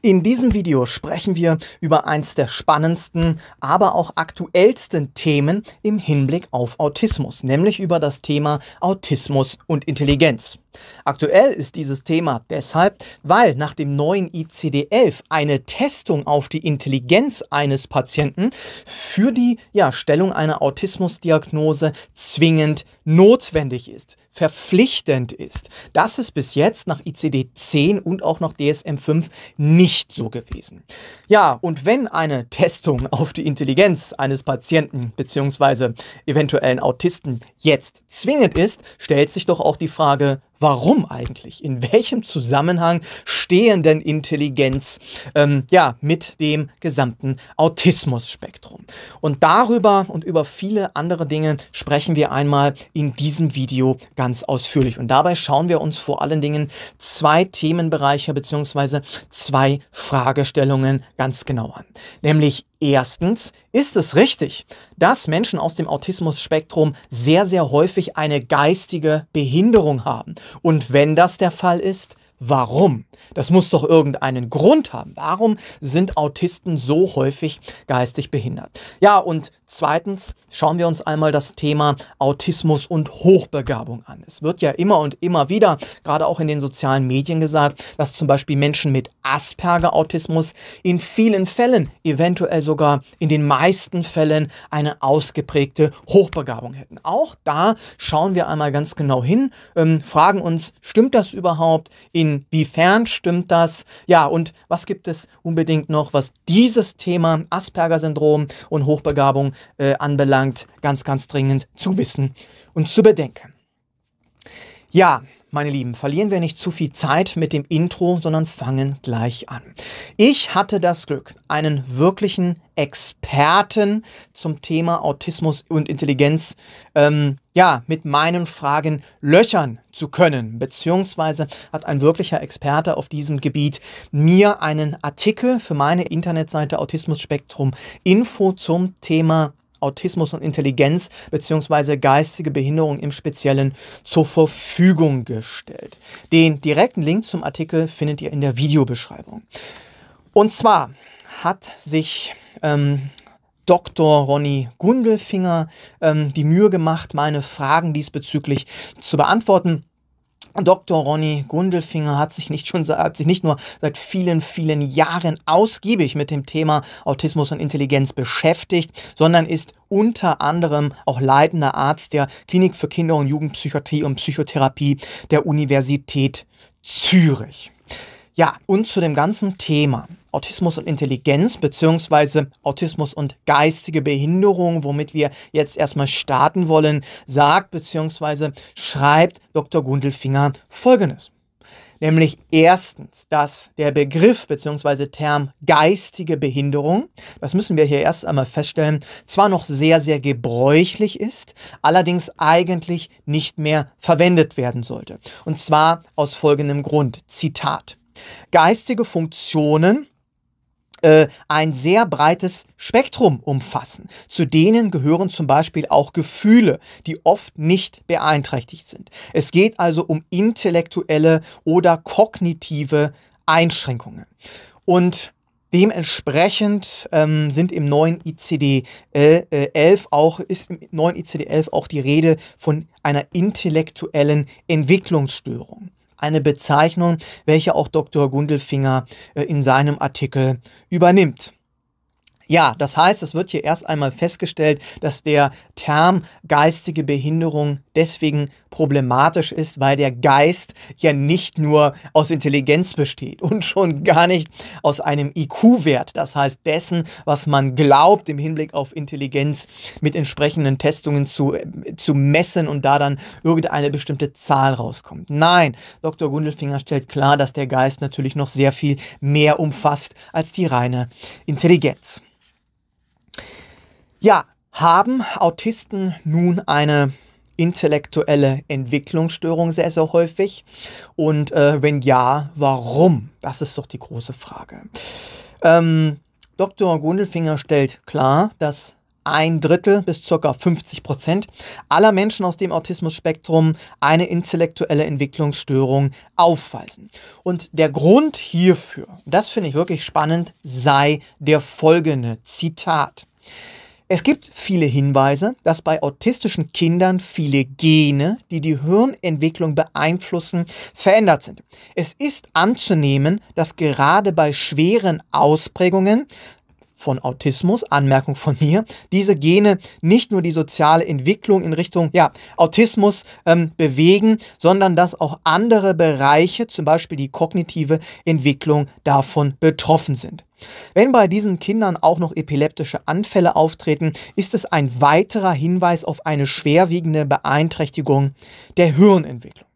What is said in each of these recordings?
In diesem Video sprechen wir über eins der spannendsten, aber auch aktuellsten Themen im Hinblick auf Autismus, nämlich über das Thema Autismus und Intelligenz. Aktuell ist dieses Thema deshalb, weil nach dem neuen ICD-11 eine Testung auf die Intelligenz eines Patienten für die ja, Stellung einer Autismusdiagnose zwingend notwendig ist verpflichtend ist. Das ist bis jetzt nach ICD-10 und auch nach DSM-5 nicht so gewesen. Ja, und wenn eine Testung auf die Intelligenz eines Patienten bzw. eventuellen Autisten jetzt zwingend ist, stellt sich doch auch die Frage, Warum eigentlich? In welchem Zusammenhang stehen denn Intelligenz ähm, ja, mit dem gesamten Autismus-Spektrum? Und darüber und über viele andere Dinge sprechen wir einmal in diesem Video ganz ausführlich. Und dabei schauen wir uns vor allen Dingen zwei Themenbereiche bzw. zwei Fragestellungen ganz genau an. Nämlich Erstens ist es richtig, dass Menschen aus dem Autismus-Spektrum sehr, sehr häufig eine geistige Behinderung haben. Und wenn das der Fall ist, warum? Das muss doch irgendeinen Grund haben. Warum sind Autisten so häufig geistig behindert? Ja, und Zweitens schauen wir uns einmal das Thema Autismus und Hochbegabung an. Es wird ja immer und immer wieder, gerade auch in den sozialen Medien gesagt, dass zum Beispiel Menschen mit Asperger-Autismus in vielen Fällen, eventuell sogar in den meisten Fällen, eine ausgeprägte Hochbegabung hätten. Auch da schauen wir einmal ganz genau hin, ähm, fragen uns, stimmt das überhaupt? Inwiefern stimmt das? Ja, und was gibt es unbedingt noch, was dieses Thema Asperger-Syndrom und Hochbegabung äh, anbelangt, ganz, ganz dringend zu wissen und zu bedenken. Ja, meine Lieben, verlieren wir nicht zu viel Zeit mit dem Intro, sondern fangen gleich an. Ich hatte das Glück, einen wirklichen Experten zum Thema Autismus und Intelligenz ähm, ja, mit meinen Fragen löchern zu können. Beziehungsweise hat ein wirklicher Experte auf diesem Gebiet mir einen Artikel für meine Internetseite Autismus Spektrum Info zum Thema Autismus und Intelligenz bzw. geistige Behinderung im Speziellen zur Verfügung gestellt. Den direkten Link zum Artikel findet ihr in der Videobeschreibung. Und zwar hat sich ähm, Dr. Ronny Gundelfinger ähm, die Mühe gemacht, meine Fragen diesbezüglich zu beantworten. Dr. Ronny Gundelfinger hat sich, nicht schon, hat sich nicht nur seit vielen, vielen Jahren ausgiebig mit dem Thema Autismus und Intelligenz beschäftigt, sondern ist unter anderem auch leitender Arzt der Klinik für Kinder- und Jugendpsychiatrie und Psychotherapie der Universität Zürich. Ja, und zu dem ganzen Thema Autismus und Intelligenz beziehungsweise Autismus und geistige Behinderung, womit wir jetzt erstmal starten wollen, sagt beziehungsweise schreibt Dr. Gundelfinger Folgendes. Nämlich erstens, dass der Begriff beziehungsweise Term geistige Behinderung, das müssen wir hier erst einmal feststellen, zwar noch sehr, sehr gebräuchlich ist, allerdings eigentlich nicht mehr verwendet werden sollte. Und zwar aus folgendem Grund, Zitat. Geistige Funktionen äh, ein sehr breites Spektrum umfassen. Zu denen gehören zum Beispiel auch Gefühle, die oft nicht beeinträchtigt sind. Es geht also um intellektuelle oder kognitive Einschränkungen. Und Dementsprechend ähm, sind im neuen ICD-11 äh, äh, auch, ist im neuen ICD-11 auch die Rede von einer intellektuellen Entwicklungsstörung eine Bezeichnung, welche auch Dr. Gundelfinger äh, in seinem Artikel übernimmt. Ja, das heißt, es wird hier erst einmal festgestellt, dass der Term geistige Behinderung deswegen problematisch ist, weil der Geist ja nicht nur aus Intelligenz besteht und schon gar nicht aus einem IQ-Wert, das heißt dessen, was man glaubt im Hinblick auf Intelligenz mit entsprechenden Testungen zu, äh, zu messen und da dann irgendeine bestimmte Zahl rauskommt. Nein, Dr. Gundelfinger stellt klar, dass der Geist natürlich noch sehr viel mehr umfasst als die reine Intelligenz. Ja, haben Autisten nun eine intellektuelle Entwicklungsstörung sehr, sehr häufig? Und äh, wenn ja, warum? Das ist doch die große Frage. Ähm, Dr. Gundelfinger stellt klar, dass ein Drittel bis ca. 50 Prozent aller Menschen aus dem Autismus-Spektrum eine intellektuelle Entwicklungsstörung aufweisen. Und der Grund hierfür, das finde ich wirklich spannend, sei der folgende Zitat. Es gibt viele Hinweise, dass bei autistischen Kindern viele Gene, die die Hirnentwicklung beeinflussen, verändert sind. Es ist anzunehmen, dass gerade bei schweren Ausprägungen von Autismus, Anmerkung von mir, diese Gene nicht nur die soziale Entwicklung in Richtung ja, Autismus ähm, bewegen, sondern dass auch andere Bereiche, zum Beispiel die kognitive Entwicklung, davon betroffen sind. Wenn bei diesen Kindern auch noch epileptische Anfälle auftreten, ist es ein weiterer Hinweis auf eine schwerwiegende Beeinträchtigung der Hirnentwicklung.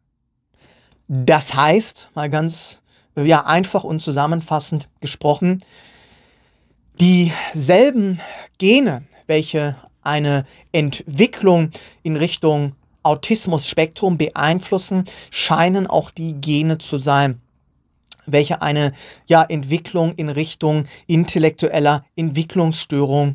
Das heißt, mal ganz ja, einfach und zusammenfassend gesprochen, Dieselben Gene, welche eine Entwicklung in Richtung Autismus-Spektrum beeinflussen, scheinen auch die Gene zu sein, welche eine ja, Entwicklung in Richtung intellektueller Entwicklungsstörung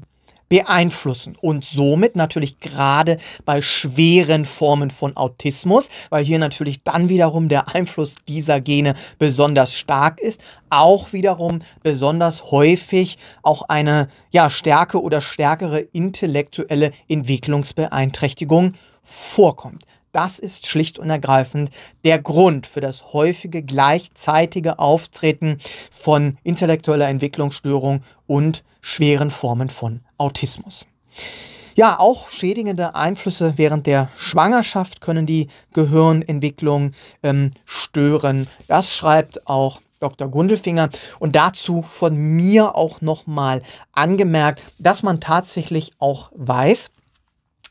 beeinflussen und somit natürlich gerade bei schweren Formen von Autismus, weil hier natürlich dann wiederum der Einfluss dieser Gene besonders stark ist, auch wiederum besonders häufig auch eine ja, stärke oder stärkere intellektuelle Entwicklungsbeeinträchtigung vorkommt. Das ist schlicht und ergreifend der Grund für das häufige gleichzeitige Auftreten von intellektueller Entwicklungsstörung und schweren Formen von Autismus. Ja, auch schädigende Einflüsse während der Schwangerschaft können die Gehirnentwicklung ähm, stören. Das schreibt auch Dr. Gundelfinger und dazu von mir auch nochmal angemerkt, dass man tatsächlich auch weiß,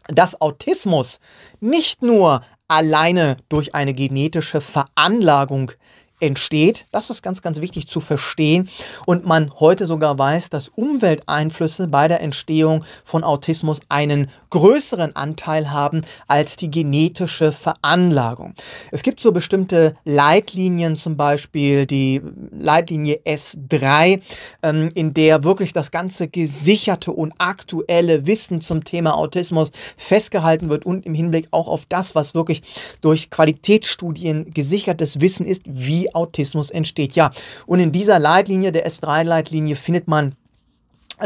dass Autismus nicht nur alleine durch eine genetische Veranlagung entsteht. Das ist ganz, ganz wichtig zu verstehen. Und man heute sogar weiß, dass Umwelteinflüsse bei der Entstehung von Autismus einen größeren Anteil haben als die genetische Veranlagung. Es gibt so bestimmte Leitlinien, zum Beispiel die Leitlinie S3, ähm, in der wirklich das ganze gesicherte und aktuelle Wissen zum Thema Autismus festgehalten wird und im Hinblick auch auf das, was wirklich durch Qualitätsstudien gesichertes Wissen ist, wie wie Autismus entsteht. Ja, und in dieser Leitlinie, der S3-Leitlinie, findet man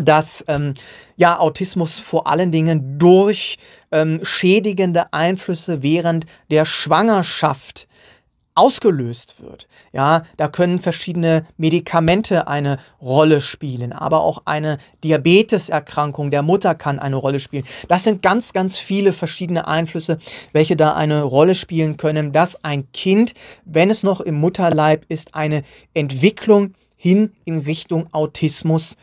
dass ähm, ja Autismus vor allen Dingen durch ähm, schädigende Einflüsse während der Schwangerschaft ausgelöst wird. Ja, da können verschiedene Medikamente eine Rolle spielen, aber auch eine Diabeteserkrankung der Mutter kann eine Rolle spielen. Das sind ganz, ganz viele verschiedene Einflüsse, welche da eine Rolle spielen können, dass ein Kind, wenn es noch im Mutterleib ist, eine Entwicklung hin in Richtung Autismus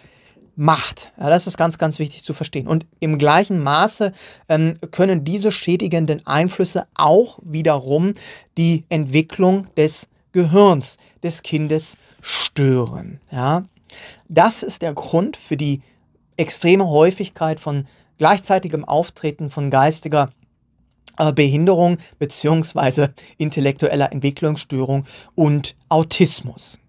macht. Ja, das ist ganz, ganz wichtig zu verstehen. Und im gleichen Maße ähm, können diese schädigenden Einflüsse auch wiederum die Entwicklung des Gehirns des Kindes stören. Ja? Das ist der Grund für die extreme Häufigkeit von gleichzeitigem Auftreten von geistiger äh, Behinderung bzw. intellektueller Entwicklungsstörung und Autismus.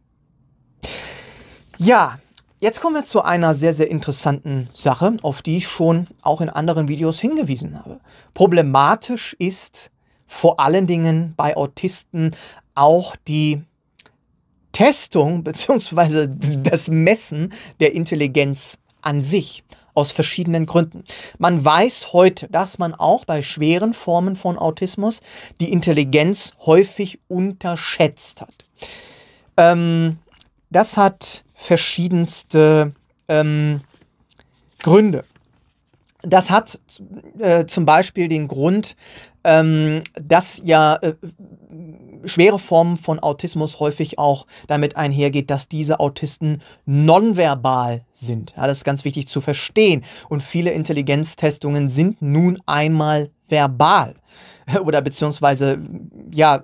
Ja, Jetzt kommen wir zu einer sehr, sehr interessanten Sache, auf die ich schon auch in anderen Videos hingewiesen habe. Problematisch ist vor allen Dingen bei Autisten auch die Testung bzw. das Messen der Intelligenz an sich aus verschiedenen Gründen. Man weiß heute, dass man auch bei schweren Formen von Autismus die Intelligenz häufig unterschätzt hat. Ähm, das hat verschiedenste ähm, Gründe. Das hat äh, zum Beispiel den Grund, ähm, dass ja äh, schwere Formen von Autismus häufig auch damit einhergeht, dass diese Autisten nonverbal sind. Ja, das ist ganz wichtig zu verstehen. Und viele Intelligenztestungen sind nun einmal verbal oder beziehungsweise ja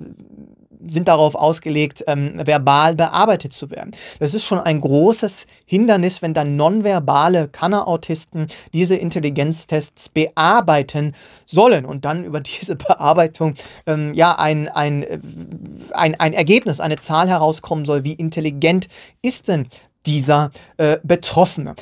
sind darauf ausgelegt, ähm, verbal bearbeitet zu werden. Das ist schon ein großes Hindernis, wenn dann nonverbale Kanner-Autisten diese Intelligenztests bearbeiten sollen und dann über diese Bearbeitung ähm, ja ein, ein, äh, ein, ein Ergebnis, eine Zahl herauskommen soll, wie intelligent ist denn dieser äh, Betroffene.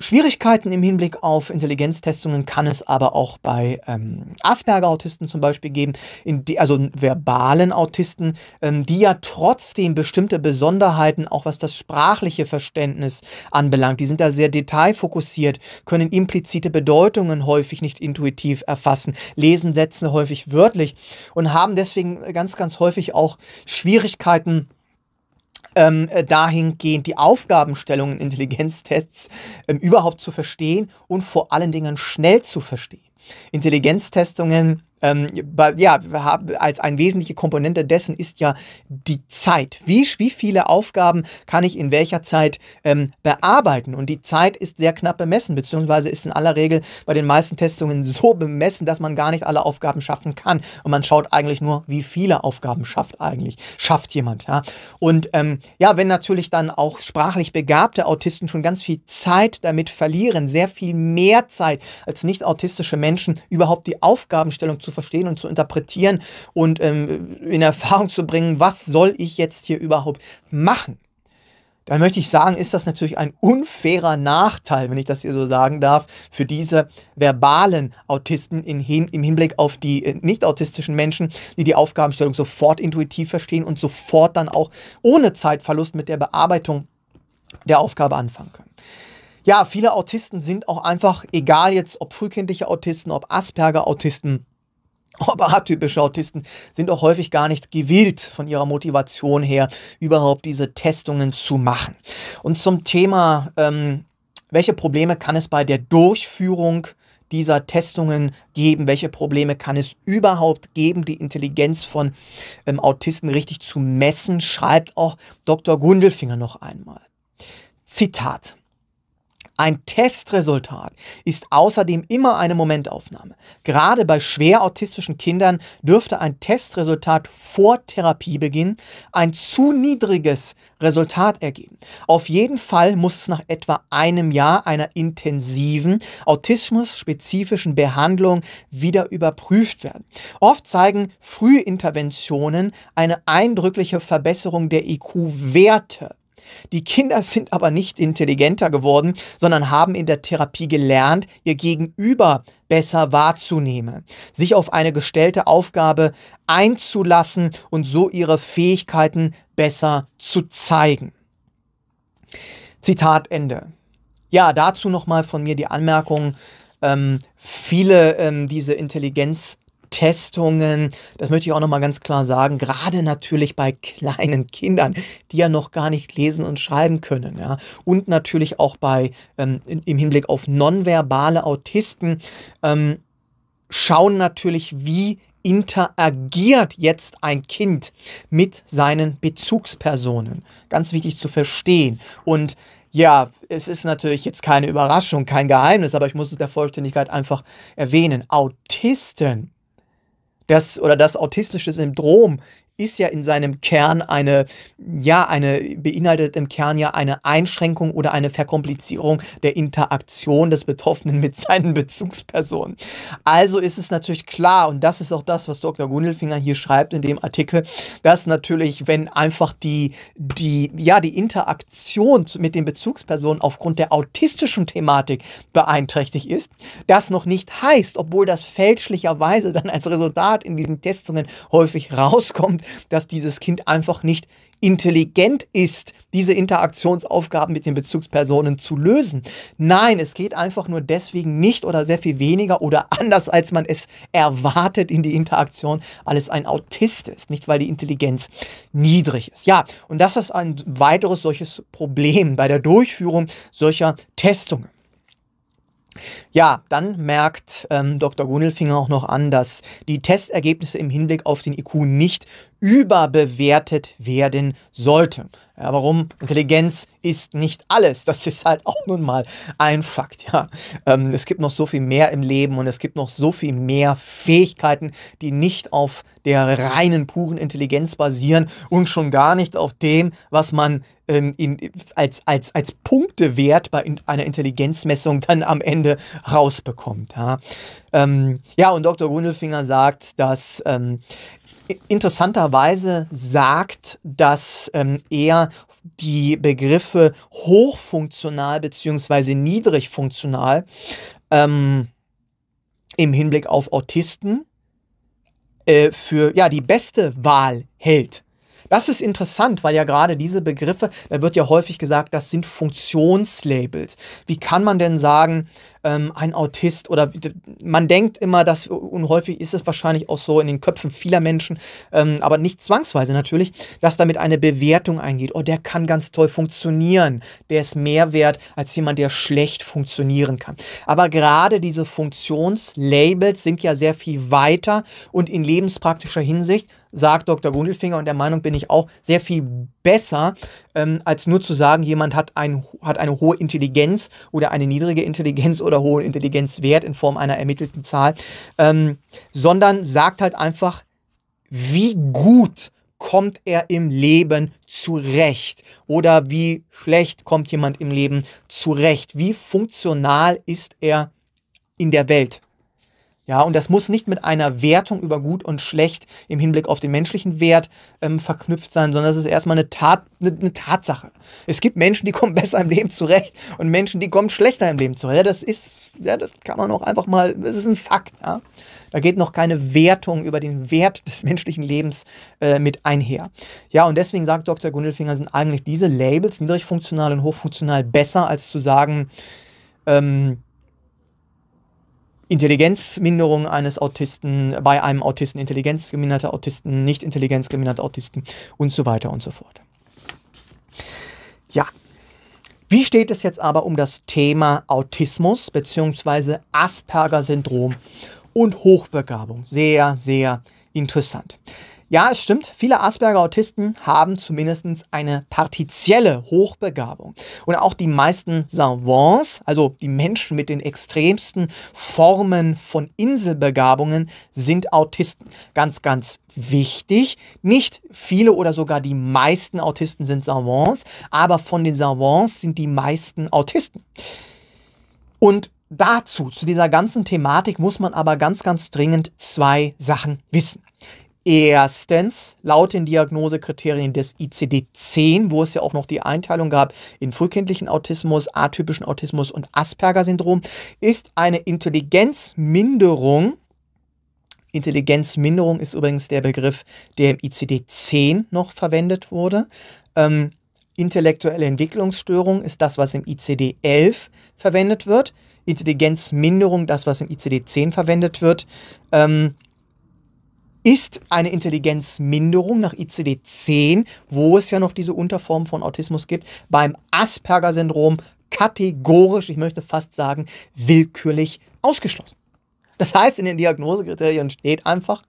Schwierigkeiten im Hinblick auf Intelligenztestungen kann es aber auch bei ähm, Asperger-Autisten zum Beispiel geben, die, also verbalen Autisten, ähm, die ja trotzdem bestimmte Besonderheiten, auch was das sprachliche Verständnis anbelangt, die sind da sehr detailfokussiert, können implizite Bedeutungen häufig nicht intuitiv erfassen, lesen Sätze häufig wörtlich und haben deswegen ganz, ganz häufig auch Schwierigkeiten, ähm, äh, dahingehend die Aufgabenstellungen Intelligenztests ähm, überhaupt zu verstehen und vor allen Dingen schnell zu verstehen. Intelligenztestungen ähm, ja, als eine wesentliche Komponente dessen ist ja die Zeit. Wie, wie viele Aufgaben kann ich in welcher Zeit ähm, bearbeiten? Und die Zeit ist sehr knapp bemessen, beziehungsweise ist in aller Regel bei den meisten Testungen so bemessen, dass man gar nicht alle Aufgaben schaffen kann. Und man schaut eigentlich nur, wie viele Aufgaben schafft eigentlich, schafft jemand. Ja? Und ähm, ja, wenn natürlich dann auch sprachlich begabte Autisten schon ganz viel Zeit damit verlieren, sehr viel mehr Zeit als nicht autistische Menschen überhaupt die Aufgabenstellung zu zu verstehen und zu interpretieren und ähm, in Erfahrung zu bringen, was soll ich jetzt hier überhaupt machen. Dann möchte ich sagen, ist das natürlich ein unfairer Nachteil, wenn ich das hier so sagen darf, für diese verbalen Autisten in, im Hinblick auf die äh, nicht autistischen Menschen, die die Aufgabenstellung sofort intuitiv verstehen und sofort dann auch ohne Zeitverlust mit der Bearbeitung der Aufgabe anfangen können. Ja, viele Autisten sind auch einfach, egal jetzt ob frühkindliche Autisten, ob Asperger-Autisten, Aber atypische Autisten sind auch häufig gar nicht gewillt, von ihrer Motivation her überhaupt diese Testungen zu machen. Und zum Thema, ähm, welche Probleme kann es bei der Durchführung dieser Testungen geben? Welche Probleme kann es überhaupt geben, die Intelligenz von ähm, Autisten richtig zu messen? Schreibt auch Dr. Gundelfinger noch einmal. Zitat. Ein Testresultat ist außerdem immer eine Momentaufnahme. Gerade bei schwer autistischen Kindern dürfte ein Testresultat vor Therapiebeginn ein zu niedriges Resultat ergeben. Auf jeden Fall muss es nach etwa einem Jahr einer intensiven, autismus-spezifischen Behandlung wieder überprüft werden. Oft zeigen Frühinterventionen eine eindrückliche Verbesserung der IQ-Werte. Die Kinder sind aber nicht intelligenter geworden, sondern haben in der Therapie gelernt, ihr Gegenüber besser wahrzunehmen, sich auf eine gestellte Aufgabe einzulassen und so ihre Fähigkeiten besser zu zeigen. Zitat Ende. Ja, dazu nochmal von mir die Anmerkung, ähm, viele ähm, diese Intelligenz Testungen. Das möchte ich auch nochmal ganz klar sagen. Gerade natürlich bei kleinen Kindern, die ja noch gar nicht lesen und schreiben können. Ja. Und natürlich auch bei, ähm, im Hinblick auf nonverbale Autisten, ähm, schauen natürlich, wie interagiert jetzt ein Kind mit seinen Bezugspersonen. Ganz wichtig zu verstehen. Und ja, es ist natürlich jetzt keine Überraschung, kein Geheimnis, aber ich muss es der Vollständigkeit einfach erwähnen. Autisten das oder das autistische Syndrom ist ja in seinem Kern eine, ja, eine, beinhaltet im Kern ja eine Einschränkung oder eine Verkomplizierung der Interaktion des Betroffenen mit seinen Bezugspersonen. Also ist es natürlich klar, und das ist auch das, was Dr. Gundelfinger hier schreibt in dem Artikel, dass natürlich, wenn einfach die, die, ja, die Interaktion mit den Bezugspersonen aufgrund der autistischen Thematik beeinträchtigt ist, das noch nicht heißt, obwohl das fälschlicherweise dann als Resultat in diesen Testungen häufig rauskommt, dass dieses Kind einfach nicht intelligent ist, diese Interaktionsaufgaben mit den Bezugspersonen zu lösen. Nein, es geht einfach nur deswegen nicht oder sehr viel weniger oder anders, als man es erwartet in die Interaktion, es ein Autist ist, nicht weil die Intelligenz niedrig ist. Ja, und das ist ein weiteres solches Problem bei der Durchführung solcher Testungen. Ja, dann merkt ähm, Dr. Gunnelfinger auch noch an, dass die Testergebnisse im Hinblick auf den IQ nicht überbewertet werden sollte. Ja, warum? Intelligenz ist nicht alles. Das ist halt auch nun mal ein Fakt. Ja. Ähm, es gibt noch so viel mehr im Leben und es gibt noch so viel mehr Fähigkeiten, die nicht auf der reinen, puren Intelligenz basieren und schon gar nicht auf dem, was man ähm, in, als, als, als Punktewert bei in, einer Intelligenzmessung dann am Ende rausbekommt. Ja, ähm, ja und Dr. Gundelfinger sagt, dass ähm, interessanterweise sagt, dass ähm, er die Begriffe hochfunktional bzw. niedrigfunktional ähm, im Hinblick auf Autisten äh, für ja, die beste Wahl hält. Das ist interessant, weil ja gerade diese Begriffe, da wird ja häufig gesagt, das sind Funktionslabels. Wie kann man denn sagen, ähm, ein Autist oder man denkt immer, dass und häufig ist es wahrscheinlich auch so in den Köpfen vieler Menschen, ähm, aber nicht zwangsweise natürlich, dass damit eine Bewertung eingeht. Oh, der kann ganz toll funktionieren. Der ist mehr wert als jemand, der schlecht funktionieren kann. Aber gerade diese Funktionslabels sind ja sehr viel weiter und in lebenspraktischer Hinsicht sagt Dr. Gundelfinger und der Meinung bin ich auch, sehr viel besser, ähm, als nur zu sagen, jemand hat, ein, hat eine hohe Intelligenz oder eine niedrige Intelligenz oder hohen Intelligenzwert in Form einer ermittelten Zahl, ähm, sondern sagt halt einfach, wie gut kommt er im Leben zurecht? Oder wie schlecht kommt jemand im Leben zurecht? Wie funktional ist er in der Welt? Ja, und das muss nicht mit einer Wertung über gut und schlecht im Hinblick auf den menschlichen Wert ähm, verknüpft sein, sondern es ist erstmal eine, Tat, eine, eine, Tatsache. Es gibt Menschen, die kommen besser im Leben zurecht und Menschen, die kommen schlechter im Leben zurecht. Ja, das ist, ja, das kann man auch einfach mal, das ist ein Fakt. Ja? Da geht noch keine Wertung über den Wert des menschlichen Lebens äh, mit einher. Ja, und deswegen sagt Dr. Gundelfinger, sind eigentlich diese Labels, niedrigfunktional und hochfunktional, besser als zu sagen, ähm, Intelligenzminderung eines Autisten, bei einem Autisten, intelligenzgeminderter Autisten, nicht intelligenzgeminderter Autisten und so weiter und so fort. Ja, wie steht es jetzt aber um das Thema Autismus bzw. Asperger-Syndrom und Hochbegabung? Sehr, sehr interessant. Ja, es stimmt, viele Asperger-Autisten haben zumindest eine partizielle Hochbegabung. Und auch die meisten Savants, also die Menschen mit den extremsten Formen von Inselbegabungen, sind Autisten. Ganz, ganz wichtig, nicht viele oder sogar die meisten Autisten sind Savants, aber von den Savants sind die meisten Autisten. Und dazu, zu dieser ganzen Thematik, muss man aber ganz, ganz dringend zwei Sachen wissen. Erstens, laut den Diagnosekriterien des ICD-10, wo es ja auch noch die Einteilung gab in frühkindlichen Autismus, atypischen Autismus und Asperger-Syndrom, ist eine Intelligenzminderung. Intelligenzminderung ist übrigens der Begriff, der im ICD-10 noch verwendet wurde. Ähm, intellektuelle Entwicklungsstörung ist das, was im ICD-11 verwendet wird. Intelligenzminderung, das, was im ICD-10 verwendet wird. Ähm, ist eine Intelligenzminderung nach ICD-10, wo es ja noch diese Unterform von Autismus gibt, beim Asperger-Syndrom kategorisch, ich möchte fast sagen, willkürlich ausgeschlossen. Das heißt, in den Diagnosekriterien steht einfach,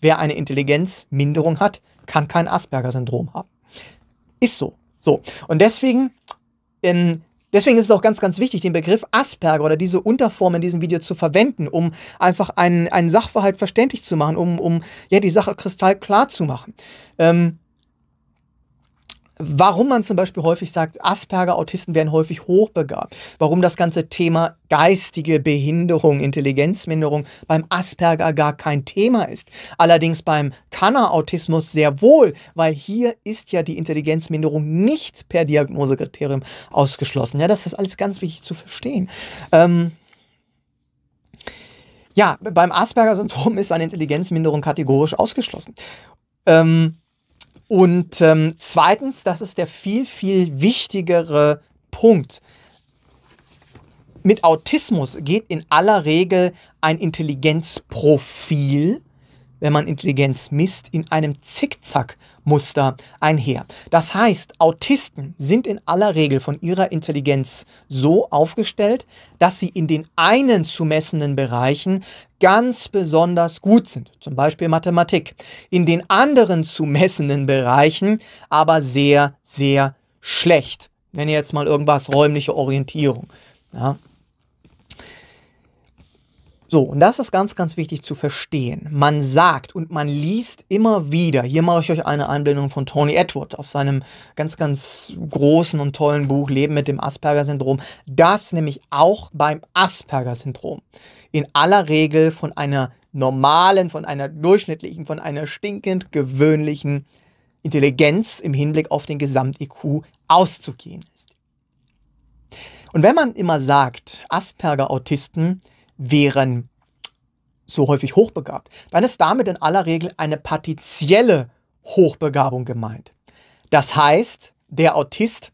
wer eine Intelligenzminderung hat, kann kein Asperger-Syndrom haben. Ist so. So. Und deswegen ähm, Deswegen ist es auch ganz, ganz wichtig, den Begriff Asperger oder diese Unterform in diesem Video zu verwenden, um einfach einen, einen Sachverhalt verständlich zu machen, um, um ja, die Sache kristallklar zu machen. Ähm, warum man zum Beispiel häufig sagt, Asperger, Autisten werden häufig hochbegabt, warum das ganze Thema geistige Behinderung, Intelligenzminderung beim Asperger gar kein Thema ist. Allerdings beim Kanner-Autismus sehr wohl, weil hier ist ja die Intelligenzminderung nicht per Diagnosekriterium ausgeschlossen. Ja, das ist alles ganz wichtig zu verstehen. Ähm, ja, beim Asperger-Syndrom ist eine Intelligenzminderung kategorisch ausgeschlossen. Ähm, und ähm, zweitens, das ist der viel, viel wichtigere Punkt. Mit Autismus geht in aller Regel ein Intelligenzprofil wenn man Intelligenz misst, in einem Zickzack-Muster einher. Das heißt, Autisten sind in aller Regel von ihrer Intelligenz so aufgestellt, dass sie in den einen zu messenden Bereichen ganz besonders gut sind, zum Beispiel Mathematik, in den anderen zu messenden Bereichen aber sehr, sehr schlecht. Nenne jetzt mal irgendwas räumliche Orientierung. Ja, so, und das ist ganz, ganz wichtig zu verstehen. Man sagt und man liest immer wieder, hier mache ich euch eine Einblendung von Tony Edward aus seinem ganz, ganz großen und tollen Buch Leben mit dem Asperger-Syndrom, dass nämlich auch beim Asperger-Syndrom in aller Regel von einer normalen, von einer durchschnittlichen, von einer stinkend gewöhnlichen Intelligenz im Hinblick auf den Gesamt-IQ auszugehen ist. Und wenn man immer sagt, Asperger-Autisten wären so häufig hochbegabt, dann ist damit in aller Regel eine partizielle Hochbegabung gemeint. Das heißt, der Autist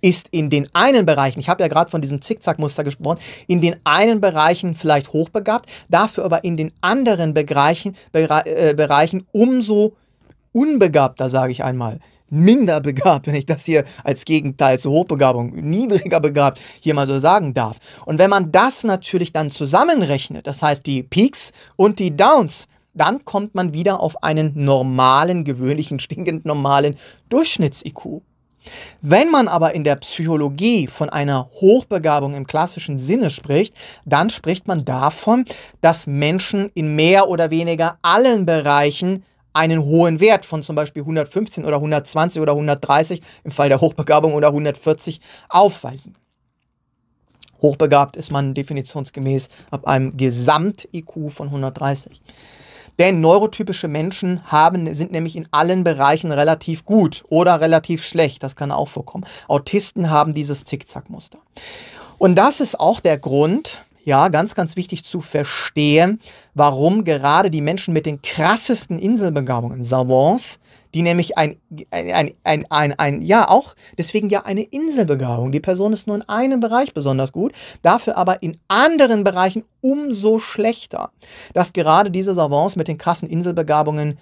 ist in den einen Bereichen, ich habe ja gerade von diesem Zickzackmuster gesprochen, in den einen Bereichen vielleicht hochbegabt, dafür aber in den anderen Bereichen, äh, Bereichen umso unbegabter, sage ich einmal, minder begabt, wenn ich das hier als Gegenteil zur Hochbegabung, niedriger begabt hier mal so sagen darf. Und wenn man das natürlich dann zusammenrechnet, das heißt die Peaks und die Downs, dann kommt man wieder auf einen normalen, gewöhnlichen, stinkend normalen Durchschnitts-IQ. Wenn man aber in der Psychologie von einer Hochbegabung im klassischen Sinne spricht, dann spricht man davon, dass Menschen in mehr oder weniger allen Bereichen einen hohen Wert von zum Beispiel 115 oder 120 oder 130 im Fall der Hochbegabung oder 140 aufweisen. Hochbegabt ist man definitionsgemäß ab einem Gesamt-IQ von 130. Denn neurotypische Menschen haben, sind nämlich in allen Bereichen relativ gut oder relativ schlecht. Das kann auch vorkommen. Autisten haben dieses Zickzackmuster. Und das ist auch der Grund, ja, ganz, ganz wichtig zu verstehen, warum gerade die Menschen mit den krassesten Inselbegabungen, Savants, die nämlich ein, ein, ein, ein, ein, ja auch, deswegen ja eine Inselbegabung. Die Person ist nur in einem Bereich besonders gut, dafür aber in anderen Bereichen umso schlechter. Dass gerade diese Savants mit den krassen Inselbegabungen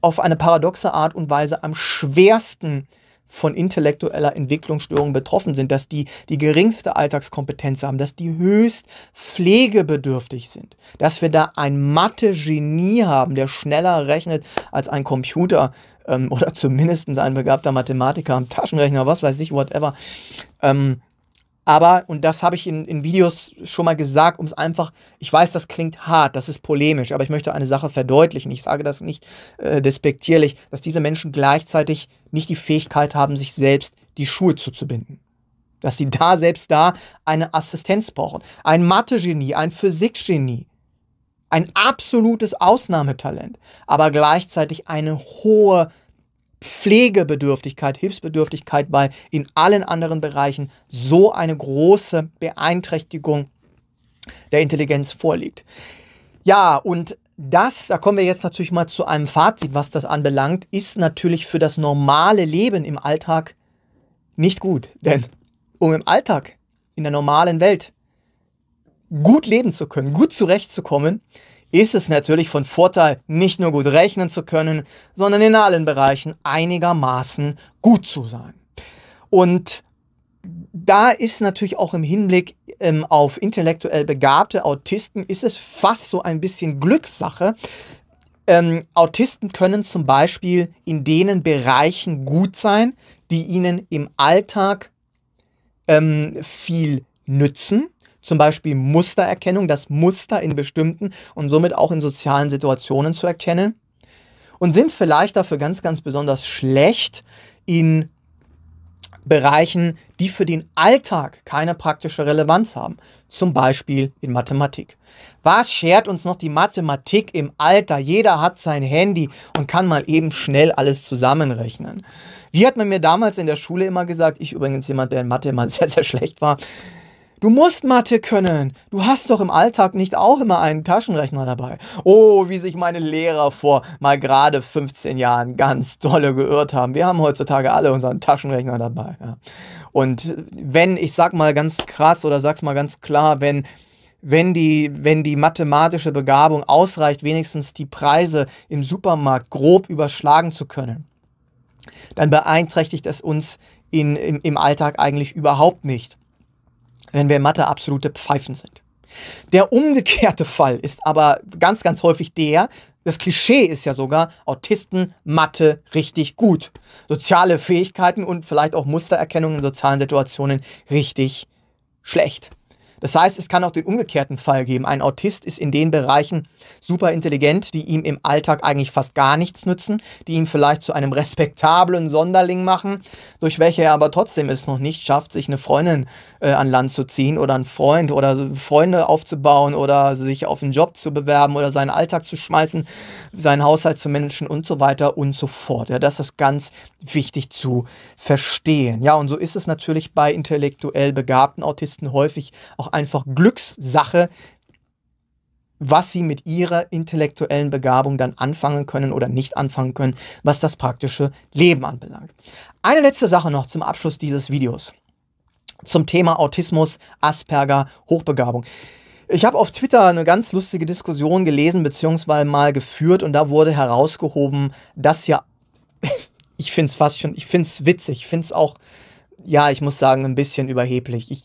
auf eine paradoxe Art und Weise am schwersten von intellektueller Entwicklungsstörung betroffen sind, dass die die geringste Alltagskompetenz haben, dass die höchst pflegebedürftig sind, dass wir da ein Mathe-Genie haben, der schneller rechnet als ein Computer ähm, oder zumindest ein begabter Mathematiker am Taschenrechner, was weiß ich, whatever. Ähm, aber, und das habe ich in, in Videos schon mal gesagt, um es einfach, ich weiß, das klingt hart, das ist polemisch, aber ich möchte eine Sache verdeutlichen. Ich sage das nicht äh, despektierlich, dass diese Menschen gleichzeitig nicht die Fähigkeit haben, sich selbst die Schuhe zuzubinden. Dass sie da selbst da eine Assistenz brauchen. Ein Mathe-Genie, ein Physik-Genie, ein absolutes Ausnahmetalent, aber gleichzeitig eine hohe Pflegebedürftigkeit, Hilfsbedürftigkeit, weil in allen anderen Bereichen so eine große Beeinträchtigung der Intelligenz vorliegt. Ja, und das, da kommen wir jetzt natürlich mal zu einem Fazit, was das anbelangt, ist natürlich für das normale Leben im Alltag nicht gut. Denn um im Alltag, in der normalen Welt, gut leben zu können, gut zurechtzukommen, ist es natürlich von Vorteil, nicht nur gut rechnen zu können, sondern in allen Bereichen einigermaßen gut zu sein. Und da ist natürlich auch im Hinblick ähm, auf intellektuell begabte Autisten, ist es fast so ein bisschen Glückssache. Ähm, Autisten können zum Beispiel in denen Bereichen gut sein, die ihnen im Alltag ähm, viel nützen zum Beispiel Mustererkennung, das Muster in bestimmten und somit auch in sozialen Situationen zu erkennen und sind vielleicht dafür ganz, ganz besonders schlecht in Bereichen, die für den Alltag keine praktische Relevanz haben, zum Beispiel in Mathematik. Was schert uns noch die Mathematik im Alter? Jeder hat sein Handy und kann mal eben schnell alles zusammenrechnen. Wie hat man mir damals in der Schule immer gesagt, ich übrigens jemand, der in Mathe immer sehr, sehr schlecht war, Du musst Mathe können. Du hast doch im Alltag nicht auch immer einen Taschenrechner dabei. Oh, wie sich meine Lehrer vor mal gerade 15 Jahren ganz dolle geirrt haben. Wir haben heutzutage alle unseren Taschenrechner dabei. Ja. Und wenn, ich sag mal ganz krass oder sag's mal ganz klar, wenn wenn die, wenn die mathematische Begabung ausreicht, wenigstens die Preise im Supermarkt grob überschlagen zu können, dann beeinträchtigt es uns in, im, im Alltag eigentlich überhaupt nicht wenn wir in Mathe absolute Pfeifen sind. Der umgekehrte Fall ist aber ganz, ganz häufig der, das Klischee ist ja sogar, Autisten, Mathe, richtig gut. Soziale Fähigkeiten und vielleicht auch Mustererkennung in sozialen Situationen richtig schlecht. Das heißt, es kann auch den umgekehrten Fall geben. Ein Autist ist in den Bereichen super intelligent, die ihm im Alltag eigentlich fast gar nichts nützen, die ihn vielleicht zu einem respektablen Sonderling machen, durch welche er aber trotzdem es noch nicht schafft, sich eine Freundin äh, an Land zu ziehen oder einen Freund oder Freunde aufzubauen oder sich auf einen Job zu bewerben oder seinen Alltag zu schmeißen, seinen Haushalt zu managen und so weiter und so fort. Ja, das ist ganz wichtig zu verstehen. Ja, und so ist es natürlich bei intellektuell begabten Autisten häufig auch einfach Glückssache, was sie mit ihrer intellektuellen Begabung dann anfangen können oder nicht anfangen können, was das praktische Leben anbelangt. Eine letzte Sache noch zum Abschluss dieses Videos zum Thema Autismus, Asperger, Hochbegabung. Ich habe auf Twitter eine ganz lustige Diskussion gelesen bzw. mal geführt und da wurde herausgehoben, dass ja, ich finde es fast schon, ich finde es witzig, ich finde es auch, ja, ich muss sagen, ein bisschen überheblich. Ich,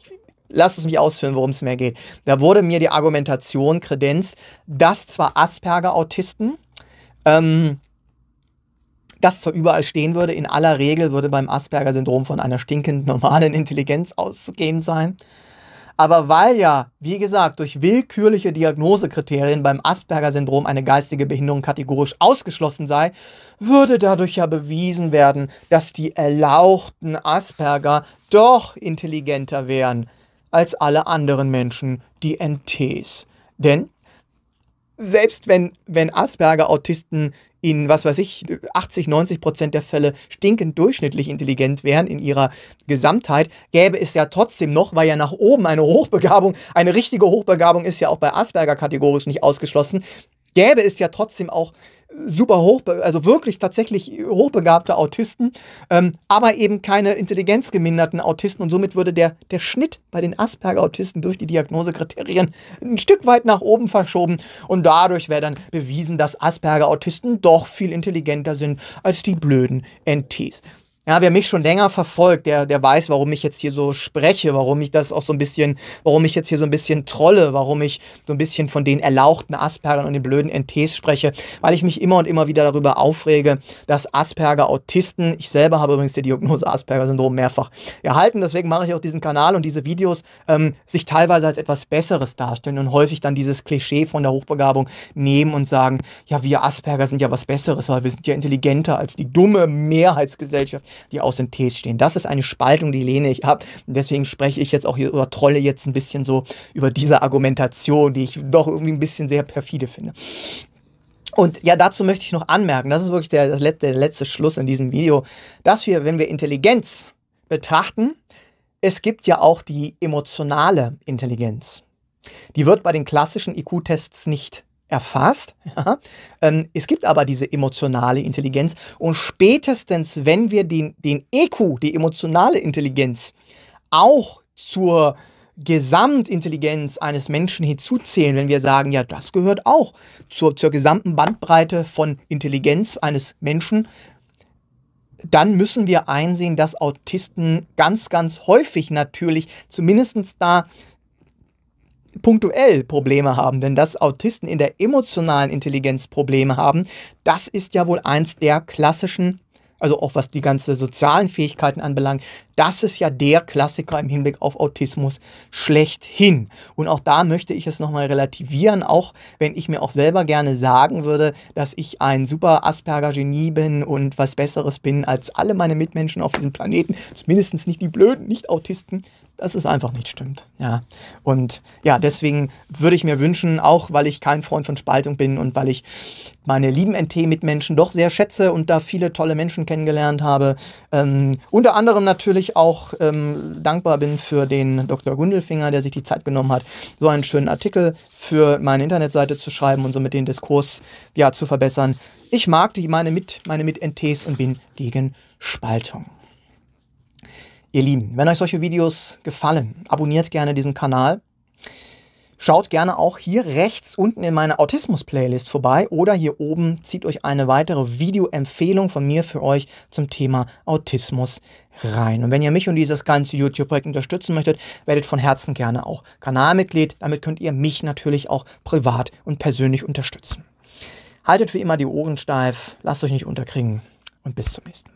Lasst es mich ausführen, worum es mehr geht. Da wurde mir die Argumentation kredenzt, dass zwar Asperger-Autisten, ähm, das zwar überall stehen würde, in aller Regel würde beim Asperger-Syndrom von einer stinkend normalen Intelligenz auszugehen sein. Aber weil ja, wie gesagt, durch willkürliche Diagnosekriterien beim Asperger-Syndrom eine geistige Behinderung kategorisch ausgeschlossen sei, würde dadurch ja bewiesen werden, dass die erlauchten Asperger doch intelligenter wären als alle anderen Menschen, die NTs. Denn selbst wenn, wenn Asperger-Autisten in, was weiß ich, 80, 90 Prozent der Fälle stinkend durchschnittlich intelligent wären in ihrer Gesamtheit, gäbe es ja trotzdem noch, weil ja nach oben eine Hochbegabung, eine richtige Hochbegabung ist ja auch bei Asperger kategorisch nicht ausgeschlossen, gäbe es ja trotzdem auch äh, super hoch, also wirklich tatsächlich hochbegabte Autisten, ähm, aber eben keine intelligenzgeminderten Autisten und somit würde der, der Schnitt bei den Asperger-Autisten durch die Diagnosekriterien ein Stück weit nach oben verschoben und dadurch wäre dann bewiesen, dass Asperger-Autisten doch viel intelligenter sind als die blöden NTs. Ja, wer mich schon länger verfolgt, der, der weiß, warum ich jetzt hier so spreche, warum ich das auch so ein bisschen, warum ich jetzt hier so ein bisschen trolle, warum ich so ein bisschen von den erlauchten Aspergern und den blöden NTs spreche, weil ich mich immer und immer wieder darüber aufrege, dass Asperger Autisten, ich selber habe übrigens die Diagnose Asperger-Syndrom mehrfach erhalten, deswegen mache ich auch diesen Kanal und diese Videos, ähm, sich teilweise als etwas Besseres darstellen und häufig dann dieses Klischee von der Hochbegabung nehmen und sagen, ja, wir Asperger sind ja was Besseres, weil wir sind ja intelligenter als die dumme Mehrheitsgesellschaft die aus dem Ts stehen. Das ist eine Spaltung, die lehne ich ab. deswegen spreche ich jetzt auch hier oder trolle jetzt ein bisschen so über diese Argumentation, die ich doch irgendwie ein bisschen sehr perfide finde. Und ja, dazu möchte ich noch anmerken, das ist wirklich der, das letzte, der letzte Schluss in diesem Video, dass wir, wenn wir Intelligenz betrachten, es gibt ja auch die emotionale Intelligenz. Die wird bei den klassischen IQ-Tests nicht erfasst. Ja. Ähm, es gibt aber diese emotionale Intelligenz und spätestens, wenn wir den, den EQ, die emotionale Intelligenz, auch zur Gesamtintelligenz eines Menschen hinzuzählen, wenn wir sagen, ja, das gehört auch zur, zur gesamten Bandbreite von Intelligenz eines Menschen, dann müssen wir einsehen, dass Autisten ganz, ganz häufig natürlich zumindest da punktuell Probleme haben, denn dass Autisten in der emotionalen Intelligenz Probleme haben, das ist ja wohl eins der klassischen also auch was die ganzen sozialen Fähigkeiten anbelangt, das ist ja der Klassiker im Hinblick auf Autismus schlechthin. Und auch da möchte ich es nochmal relativieren, auch wenn ich mir auch selber gerne sagen würde, dass ich ein super Asperger-Genie bin und was Besseres bin als alle meine Mitmenschen auf diesem Planeten, zumindest nicht die Blöden, nicht Autisten dass es einfach nicht stimmt. Ja. Und ja, deswegen würde ich mir wünschen, auch weil ich kein Freund von Spaltung bin und weil ich meine lieben NT-Mitmenschen doch sehr schätze und da viele tolle Menschen kennengelernt habe, ähm, unter anderem natürlich auch ähm, dankbar bin für den Dr. Gundelfinger, der sich die Zeit genommen hat, so einen schönen Artikel für meine Internetseite zu schreiben und somit den Diskurs ja, zu verbessern. Ich mag die, meine, mit, meine Mit-NTs und bin gegen Spaltung. Ihr Lieben, wenn euch solche Videos gefallen, abonniert gerne diesen Kanal. Schaut gerne auch hier rechts unten in meiner Autismus-Playlist vorbei oder hier oben zieht euch eine weitere Videoempfehlung von mir für euch zum Thema Autismus rein. Und wenn ihr mich und dieses ganze YouTube-Projekt unterstützen möchtet, werdet von Herzen gerne auch Kanalmitglied. Damit könnt ihr mich natürlich auch privat und persönlich unterstützen. Haltet wie immer die Ohren steif, lasst euch nicht unterkriegen und bis zum nächsten Mal.